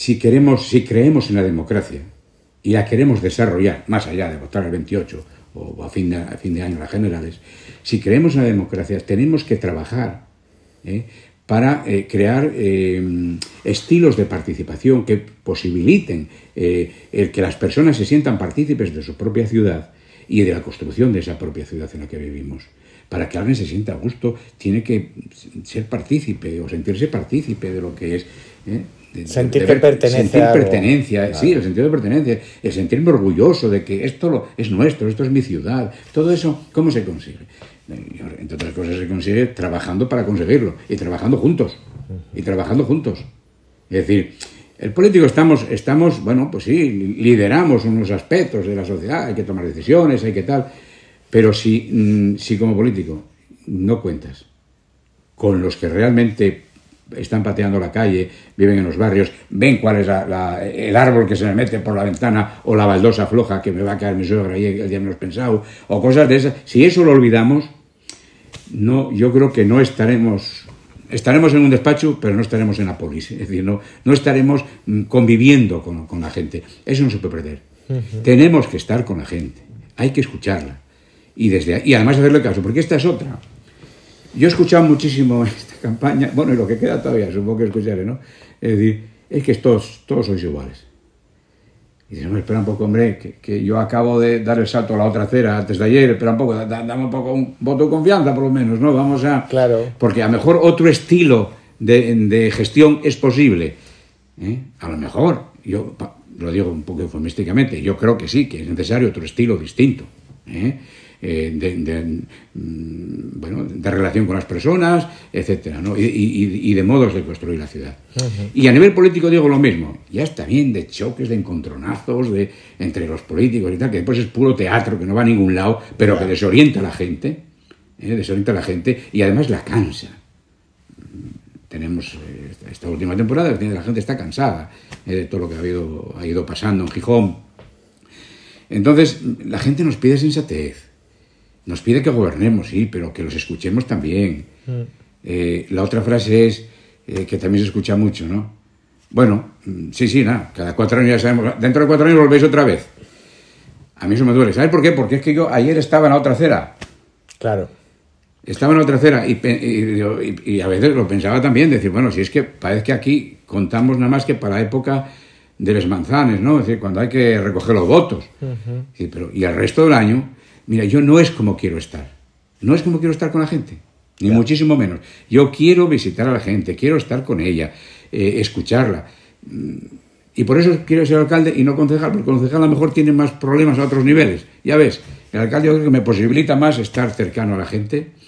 si queremos, si creemos en la democracia y la queremos desarrollar, más allá de votar el 28 o a fin de, fin de año las generales, si creemos en la democracia tenemos que trabajar ¿eh? para eh, crear eh, estilos de participación que posibiliten el que las personas se sientan partícipes de su propia ciudad y de la construcción de esa propia ciudad en la que vivimos. Para que alguien se sienta a gusto, tiene que ser partícipe o sentirse partícipe de lo que es sentir sentir pertenencia, sí, el sentido de pertenencia, el sentirme orgulloso de que esto es nuestro, esto es mi ciudad, todo eso, ¿cómo se consigue? Entre otras cosas se consigue trabajando para conseguirlo y trabajando juntos, y trabajando juntos. Es decir, el político estamos, estamos, bueno, pues sí, lideramos unos aspectos de la sociedad, hay que tomar decisiones, hay que tal, pero si, mm, si como político no cuentas con los que realmente están pateando la calle, viven en los barrios, ven cuál es el árbol que se le mete por la ventana o la baldosa floja que me va a caer mi suegra y el día menos pensado, o cosas de esas. Si eso lo olvidamos, no, yo creo que no estaremos, estaremos en un despacho, pero no estaremos en la polis, es decir, no, estaremos mm, conviviendo con, la gente. Eso no se puede perder. Tenemos que estar con la gente, hay que escucharla y, desde, y además hacerle caso, porque esta es otra. Yo he escuchado muchísimo esta campaña, bueno, y lo que queda todavía, supongo que escucharé, ¿no? Es decir, es que todos, todos sois iguales. Y dicen, no, espera un poco, hombre, que, yo acabo de dar el salto a la otra acera antes de ayer, espera un poco, dame un poco un voto de confianza por lo menos, ¿no? Vamos a... Claro. Porque a lo mejor otro estilo de, de gestión es posible. ¿eh? A lo mejor, yo lo digo un poco eufemísticamente. yo creo que sí, que es necesario otro estilo distinto. ¿eh? Eh, de, mm, bueno, de relación con las personas, etcétera, ¿no? y, de modos de construir la ciudad. Y a nivel político digo lo mismo, ya está bien de choques, de encontronazos de, entre los políticos y tal, que después pues es puro teatro, que no va a ningún lado, pero que desorienta a la gente, ¿eh? desorienta a la gente y además la cansa. Tenemos eh, esta última temporada, la gente está cansada ¿eh? de todo lo que ha, habido, ha ido pasando en Gijón. Entonces, la gente nos pide sensatez nos pide que gobernemos, sí, pero que los escuchemos también. Mm. Eh, la otra frase es, eh, que también se escucha mucho, ¿no? Bueno, mm, sí, sí, nada, cada cuatro años ya sabemos, dentro de cuatro años volvéis otra vez. A mí eso me duele. ¿Sabes por qué? Porque es que yo ayer estaba en la otra acera. Claro. Estaba en la otra acera y, y a veces lo pensaba también, decir, bueno, si es que parece que aquí contamos nada más que para la época de los manzanes, ¿no? Es decir, cuando hay que recoger los votos. y, pero, y el resto del año, mira, yo no es como quiero estar. No es como quiero estar con la gente, ni muchísimo menos. Yo quiero visitar a la gente, quiero estar con ella, eh, escucharla. Y por eso quiero ser alcalde y no concejal, porque concejal a lo mejor tiene más problemas a otros niveles. Ya ves, el alcalde yo creo que me posibilita más estar cercano a la gente